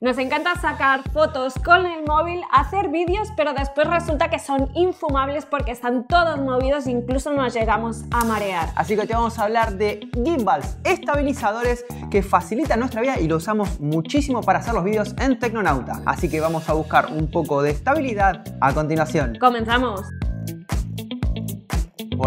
Nos encanta sacar fotos con el móvil, hacer vídeos, pero después resulta que son infumables porque están todos movidos e incluso nos llegamos a marear. Así que te vamos a hablar de gimbals, estabilizadores que facilitan nuestra vida y lo usamos muchísimo para hacer los vídeos en Tecnonauta. Así que vamos a buscar un poco de estabilidad a continuación. ¡Comenzamos!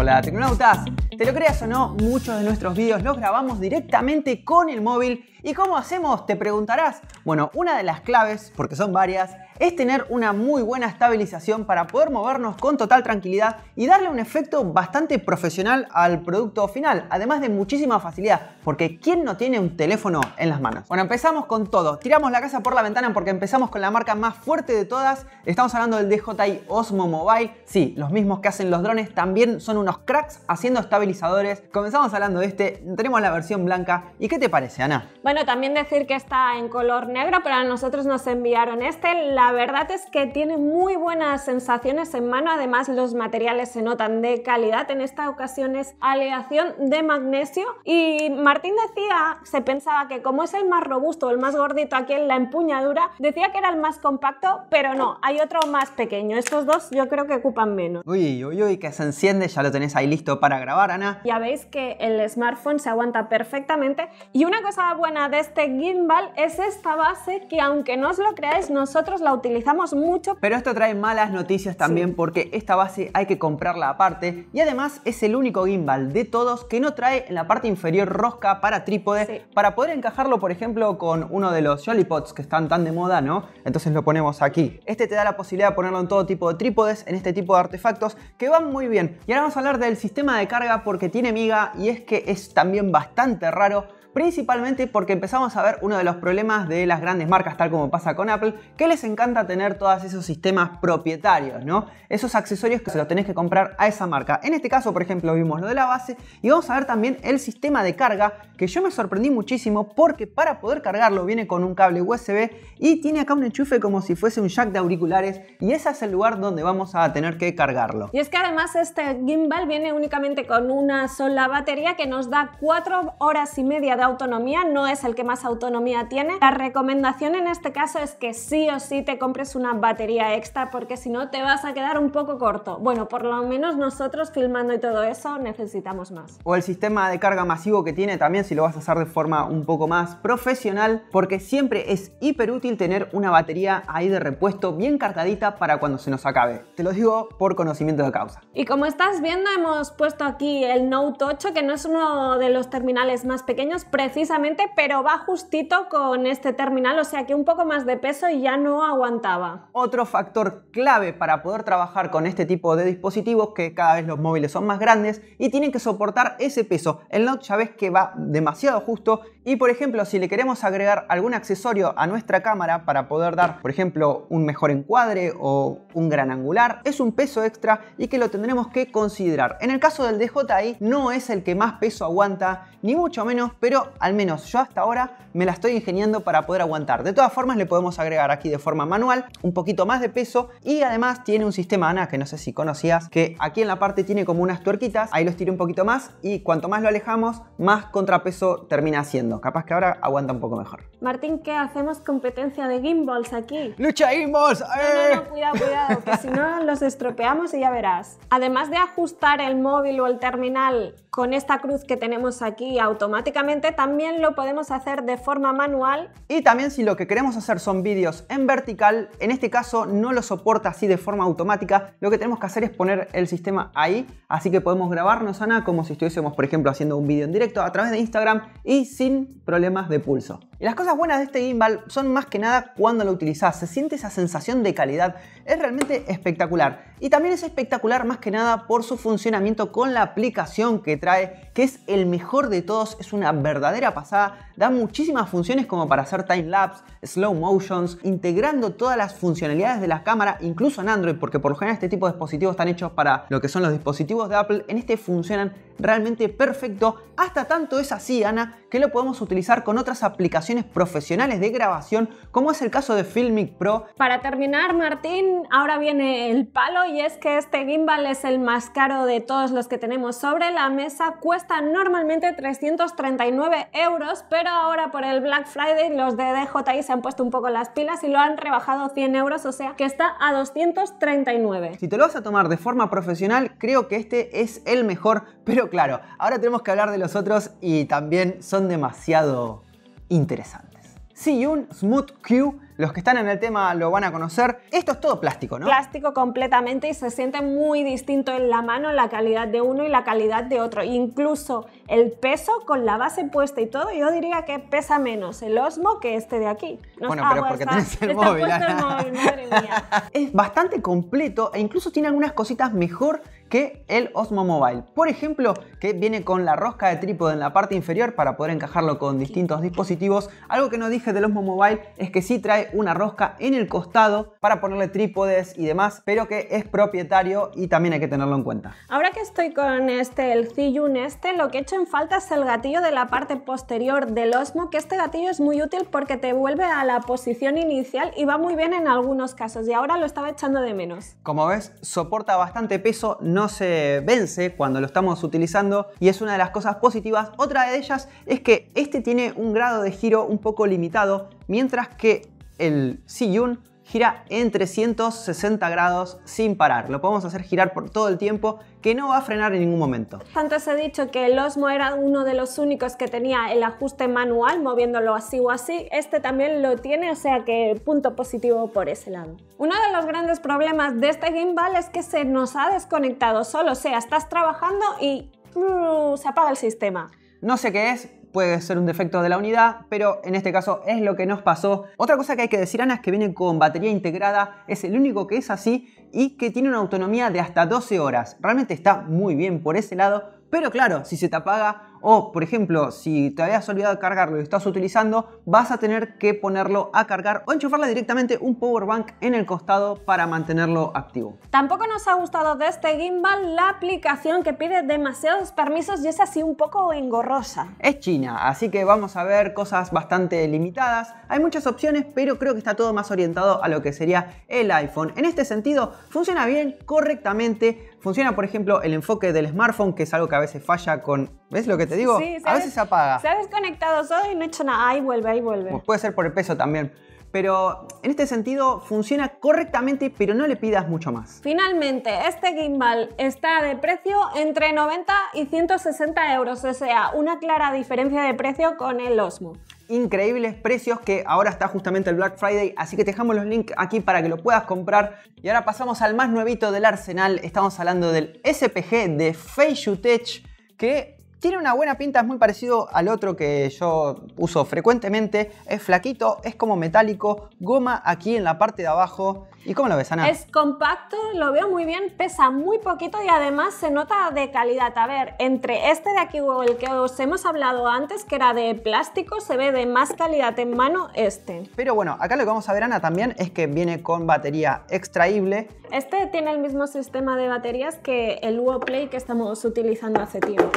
Hola Tecnonautas, te lo creas o no, muchos de nuestros vídeos los grabamos directamente con el móvil. ¿Y cómo hacemos? Te preguntarás. Bueno, una de las claves, porque son varias, es tener una muy buena estabilización para poder movernos con total tranquilidad y darle un efecto bastante profesional al producto final, además de muchísima facilidad, porque ¿quién no tiene un teléfono en las manos? Bueno, empezamos con todo, tiramos la casa por la ventana porque empezamos con la marca más fuerte de todas, estamos hablando del DJI Osmo Mobile, sí, los mismos que hacen los drones también son unos cracks haciendo estabilizadores, comenzamos hablando de este, tenemos la versión blanca, ¿y qué te parece Ana? Bueno, también decir que está en color negro, pero a nosotros nos enviaron este, la verdad es que tiene muy buenas sensaciones en mano, además los materiales se notan de calidad, en esta ocasión es aleación de magnesio y Martín decía, se pensaba que como es el más robusto, el más gordito aquí en la empuñadura, decía que era el más compacto, pero no, hay otro más pequeño, estos dos yo creo que ocupan menos. Uy, uy, uy, que se enciende, ya lo tenéis ahí listo para grabar, Ana. Ya veis que el smartphone se aguanta perfectamente y una cosa buena de este gimbal es esta base que aunque no os lo creáis, nosotros la utilizamos mucho. Pero esto trae malas noticias también porque esta base hay que comprarla aparte y además es el único gimbal de todos que no trae en la parte inferior rosca para trípode para poder encajarlo, por ejemplo, con uno de los Jolly que están tan de moda, ¿no? Entonces lo ponemos aquí. Este te da la posibilidad de ponerlo en todo tipo de trípodes, en este tipo de artefactos que van muy bien. Y ahora vamos a hablar del sistema de carga porque tiene miga y es que es también bastante raro principalmente porque empezamos a ver uno de los problemas de las grandes marcas, tal como pasa con Apple, que les encanta tener todos esos sistemas propietarios, ¿no? Esos accesorios que se los tenés que comprar a esa marca. En este caso, por ejemplo, vimos lo de la base y vamos a ver también el sistema de carga, que yo me sorprendí muchísimo porque para poder cargarlo viene con un cable USB y tiene acá un enchufe como si fuese un jack de auriculares y ese es el lugar donde vamos a tener que cargarlo. Y es que además este gimbal viene únicamente con una sola batería que nos da cuatro horas y media de autonomía, no es el que más autonomía tiene. La recomendación en este caso es que sí o sí te compres una batería extra porque si no te vas a quedar un poco corto. Bueno, por lo menos nosotros filmando y todo eso necesitamos más. O el sistema de carga masivo que tiene también si lo vas a hacer de forma un poco más profesional porque siempre es hiper útil tener una batería ahí de repuesto bien cargadita para cuando se nos acabe. Te lo digo por conocimiento de causa. Y como estás viendo hemos puesto aquí el Note 8 que no es uno de los terminales más pequeños precisamente, pero va justito con este terminal, o sea que un poco más de peso y ya no aguantaba. Otro factor clave para poder trabajar con este tipo de dispositivos, que cada vez los móviles son más grandes y tienen que soportar ese peso. El Note ya ves que va demasiado justo y por ejemplo si le queremos agregar algún accesorio a nuestra cámara para poder dar por ejemplo un mejor encuadre o un gran angular, es un peso extra y que lo tendremos que considerar. En el caso del DJI no es el que más peso aguanta, ni mucho menos, pero al menos yo hasta ahora me la estoy ingeniando para poder aguantar. De todas formas, le podemos agregar aquí de forma manual un poquito más de peso y además tiene un sistema ANA que no sé si conocías, que aquí en la parte tiene como unas tuerquitas, ahí los tiré un poquito más y cuanto más lo alejamos, más contrapeso termina haciendo. Capaz que ahora aguanta un poco mejor. Martín, ¿qué hacemos? Competencia de gimbals aquí. ¡Lucha gimbals! No, no, ¡Eh! no, cuidado, cuidado, que si no los estropeamos y ya verás. Además de ajustar el móvil o el terminal con esta cruz que tenemos aquí automáticamente, también lo podemos hacer de forma manual. Y también si lo que queremos hacer son vídeos en vertical, en este caso no lo soporta así de forma automática, lo que tenemos que hacer es poner el sistema ahí, así que podemos grabarnos, Ana, como si estuviésemos, por ejemplo, haciendo un vídeo en directo a través de Instagram y sin problemas de pulso. Y las cosas buenas de este gimbal son más que nada cuando lo utilizas se siente esa sensación de calidad, es realmente espectacular. Y también es espectacular más que nada por su funcionamiento con la aplicación que trae, que es el mejor de todos, es una verdadera verdadera pasada, da muchísimas funciones como para hacer time-lapse, slow motions, integrando todas las funcionalidades de la cámara, incluso en Android, porque por lo general este tipo de dispositivos están hechos para lo que son los dispositivos de Apple, en este funcionan realmente perfecto, hasta tanto es así, Ana, que lo podemos utilizar con otras aplicaciones profesionales de grabación, como es el caso de Filmic Pro. Para terminar, Martín, ahora viene el palo y es que este gimbal es el más caro de todos los que tenemos sobre la mesa. Cuesta normalmente 339 euros, pero ahora por el Black Friday los de DJI se han puesto un poco las pilas y lo han rebajado 100 euros, o sea que está a 239. Si te lo vas a tomar de forma profesional, creo que este es el mejor, pero claro, ahora tenemos que hablar de los otros y también son demasiado interesantes. Si un Smooth Q, los que están en el tema lo van a conocer. Esto es todo plástico, ¿no? Plástico completamente y se siente muy distinto en la mano la calidad de uno y la calidad de otro. Incluso el peso con la base puesta y todo, yo diría que pesa menos el Osmo que este de aquí. bueno, pero porque tenés el móvil. Ah. Es bastante completo e incluso tiene algunas cositas mejor que el Osmo Mobile. Por ejemplo, que viene con la rosca de trípode en la parte inferior para poder encajarlo con distintos dispositivos. Algo que no dije del Osmo Mobile es que sí trae una rosca en el costado para ponerle trípodes y demás, pero que es propietario y también hay que tenerlo en cuenta. Ahora que estoy con este, el Zhiyun este, lo que he hecho en falta es el gatillo de la parte posterior del Osmo, que este gatillo es muy útil porque te vuelve a la posición inicial y va muy bien en algunos casos y ahora lo estaba echando de menos. Como ves, soporta bastante peso, no se vence cuando lo estamos utilizando y es una de las cosas positivas. Otra de ellas es que este tiene un grado de giro un poco limitado, mientras que el Siyun gira en 360 grados sin parar. Lo podemos hacer girar por todo el tiempo que no va a frenar en ningún momento. Antes he dicho que el Osmo era uno de los únicos que tenía el ajuste manual moviéndolo así o así. Este también lo tiene, o sea que punto positivo por ese lado. Uno de los grandes problemas de este gimbal es que se nos ha desconectado solo, o sea, estás trabajando y uh, se apaga el sistema. No sé qué es, puede ser un defecto de la unidad, pero en este caso es lo que nos pasó. Otra cosa que hay que decir, Ana, es que viene con batería integrada, es el único que es así y que tiene una autonomía de hasta 12 horas. Realmente está muy bien por ese lado pero claro, si se te apaga o, por ejemplo, si te habías olvidado cargarlo y estás utilizando, vas a tener que ponerlo a cargar o enchufarle directamente un power bank en el costado para mantenerlo activo. Tampoco nos ha gustado de este gimbal la aplicación que pide demasiados permisos y es así un poco engorrosa. Es China, así que vamos a ver cosas bastante limitadas. Hay muchas opciones, pero creo que está todo más orientado a lo que sería el iPhone. En este sentido, funciona bien, correctamente, Funciona, por ejemplo, el enfoque del smartphone, que es algo que a veces falla con. ¿Ves lo que te digo? a veces apaga. Se ha desconectado todo y no he hecho nada. Ahí vuelve, ahí vuelve. puede ser por el peso también. Pero en este sentido funciona correctamente, pero no le pidas mucho más. Finalmente, este gimbal está de precio entre 90 y 160 euros, o sea, una clara diferencia de precio con el Osmo increíbles precios que ahora está justamente el Black Friday, así que te dejamos los links aquí para que lo puedas comprar. Y ahora pasamos al más nuevito del arsenal, estamos hablando del SPG de Feiyutech que tiene una buena pinta, es muy parecido al otro que yo uso frecuentemente. Es flaquito, es como metálico, goma aquí en la parte de abajo. ¿Y cómo lo ves, Ana? Es compacto, lo veo muy bien, pesa muy poquito y además se nota de calidad. A ver, entre este de aquí o el que os hemos hablado antes, que era de plástico, se ve de más calidad en mano este. Pero bueno, acá lo que vamos a ver, Ana, también es que viene con batería extraíble. Este tiene el mismo sistema de baterías que el UO Play que estamos utilizando hace tiempo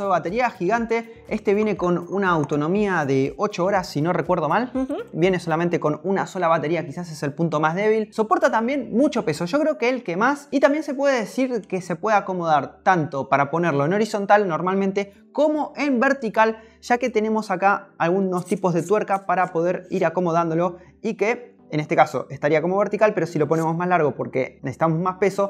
de batería gigante. Este viene con una autonomía de 8 horas, si no recuerdo mal. Viene solamente con una sola batería, quizás es el punto más débil. Soporta también mucho peso, yo creo que el que más. Y también se puede decir que se puede acomodar tanto para ponerlo en horizontal normalmente como en vertical, ya que tenemos acá algunos tipos de tuerca para poder ir acomodándolo y que en este caso estaría como vertical, pero si lo ponemos más largo porque necesitamos más peso,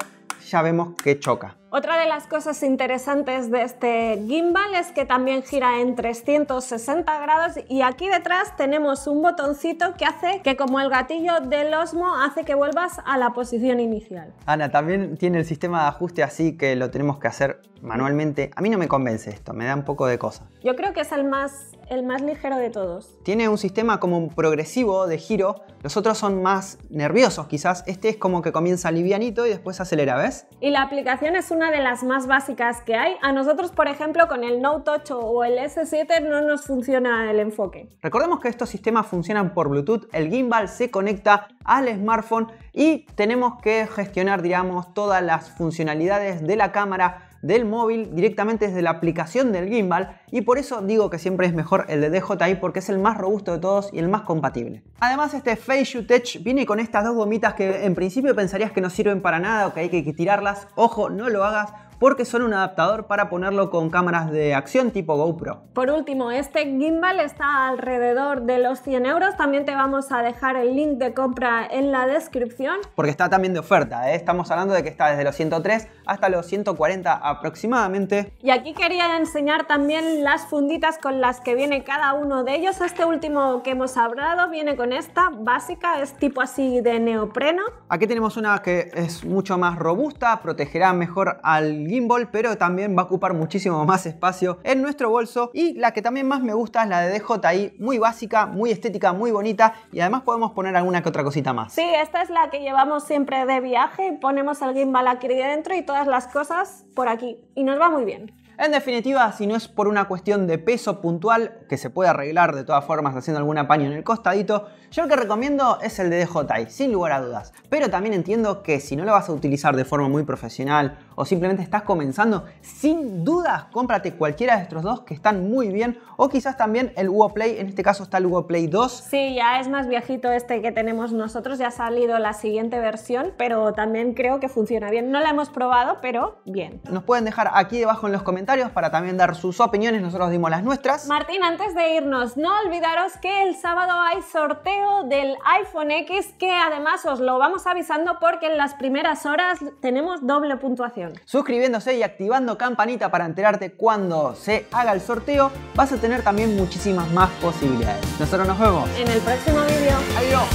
ya vemos que choca. Otra de las cosas interesantes de este gimbal es que también gira en 360 grados y aquí detrás tenemos un botoncito que hace que como el gatillo del Osmo hace que vuelvas a la posición inicial. Ana, también tiene el sistema de ajuste así que lo tenemos que hacer manualmente. A mí no me convence esto, me da un poco de cosa. Yo creo que es el más, el más ligero de todos. Tiene un sistema como progresivo de giro, los otros son más nerviosos quizás, este es como que comienza livianito y después acelera, ¿ves? Y la aplicación es una de las más básicas que hay. A nosotros, por ejemplo, con el Note 8 o el S7 no nos funciona el enfoque. Recordemos que estos sistemas funcionan por Bluetooth, el gimbal se conecta al smartphone y tenemos que gestionar, digamos, todas las funcionalidades de la cámara del móvil directamente desde la aplicación del gimbal y por eso digo que siempre es mejor el de DJI porque es el más robusto de todos y el más compatible. Además este Shoot Touch viene con estas dos gomitas que en principio pensarías que no sirven para nada o que hay que tirarlas. Ojo, no lo hagas porque son un adaptador para ponerlo con cámaras de acción tipo GoPro. Por último, este gimbal está alrededor de los 100 euros. También te vamos a dejar el link de compra en la descripción. Porque está también de oferta, ¿eh? estamos hablando de que está desde los 103 hasta los 140 aproximadamente. Y aquí quería enseñar también las funditas con las que viene cada uno de ellos. Este último que hemos hablado viene con esta básica, es tipo así de neopreno. Aquí tenemos una que es mucho más robusta, protegerá mejor al gimbal, pero también va a ocupar muchísimo más espacio en nuestro bolso. Y la que también más me gusta es la de DJI, muy básica, muy estética, muy bonita y además podemos poner alguna que otra cosita más. Sí, esta es la que llevamos siempre de viaje, ponemos el gimbal aquí dentro y todas las cosas por aquí y nos va muy bien. En definitiva, si no es por una cuestión de peso puntual, que se puede arreglar de todas formas haciendo algún apaño en el costadito, yo lo que recomiendo es el de DJI, sin lugar a dudas. Pero también entiendo que si no lo vas a utilizar de forma muy profesional o simplemente estás comenzando, sin dudas cómprate cualquiera de estos dos que están muy bien o quizás también el Hugo Play, en este caso está el Hugo Play 2. Sí, ya es más viejito este que tenemos nosotros, ya ha salido la siguiente versión, pero también creo que funciona bien. No la hemos probado, pero bien. Nos pueden dejar aquí debajo en los comentarios para también dar sus opiniones, nosotros dimos las nuestras. Martín, antes de irnos, no olvidaros que el sábado hay sorteo del iPhone X que además os lo vamos avisando porque en las primeras horas tenemos doble puntuación. Suscribiéndose y activando campanita para enterarte cuando se haga el sorteo, vas a tener también muchísimas más posibilidades. Nosotros nos vemos en el próximo video. Adiós.